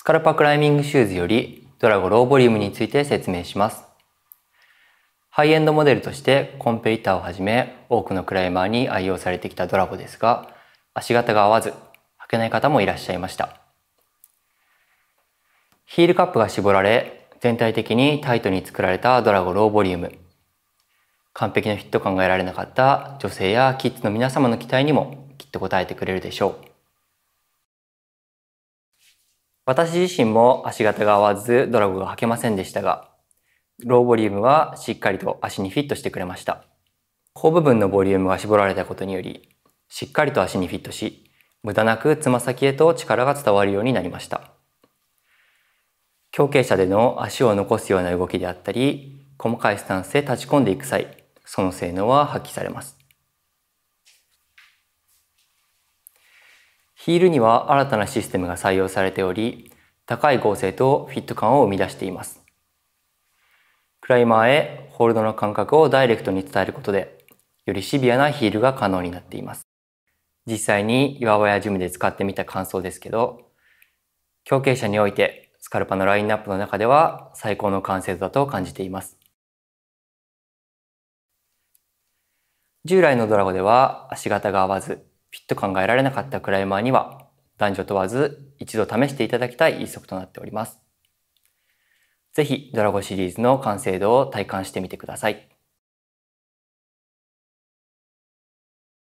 スカルパクライミングシューズよりドラゴローボリュームについて説明します。ハイエンドモデルとしてコンペイターをはじめ多くのクライマーに愛用されてきたドラゴですが足型が合わず履けない方もいらっしゃいました。ヒールカップが絞られ全体的にタイトに作られたドラゴローボリューム完璧なフィット感が得られなかった女性やキッズの皆様の期待にもきっと応えてくれるでしょう。私自身も足型が合わずドラゴが履けませんでしたが、ローボリュームはしっかりと足にフィットしてくれました。後部分のボリュームが絞られたことにより、しっかりと足にフィットし、無駄なくつま先へと力が伝わるようになりました。強傾者での足を残すような動きであったり、細かいスタンスで立ち込んでいく際、その性能は発揮されます。ヒールには新たなシステムが採用されており、高い剛性とフィット感を生み出しています。クライマーへホールドの感覚をダイレクトに伝えることで、よりシビアなヒールが可能になっています。実際に岩場やジムで使ってみた感想ですけど、強形者においてスカルパのラインナップの中では最高の完成度だと感じています。従来のドラゴでは足型が合わずと考えられなかったクライマーには男女問わず一度試していただきたい一足となっております。ぜひドラゴシリーズの完成度を体感してみてください。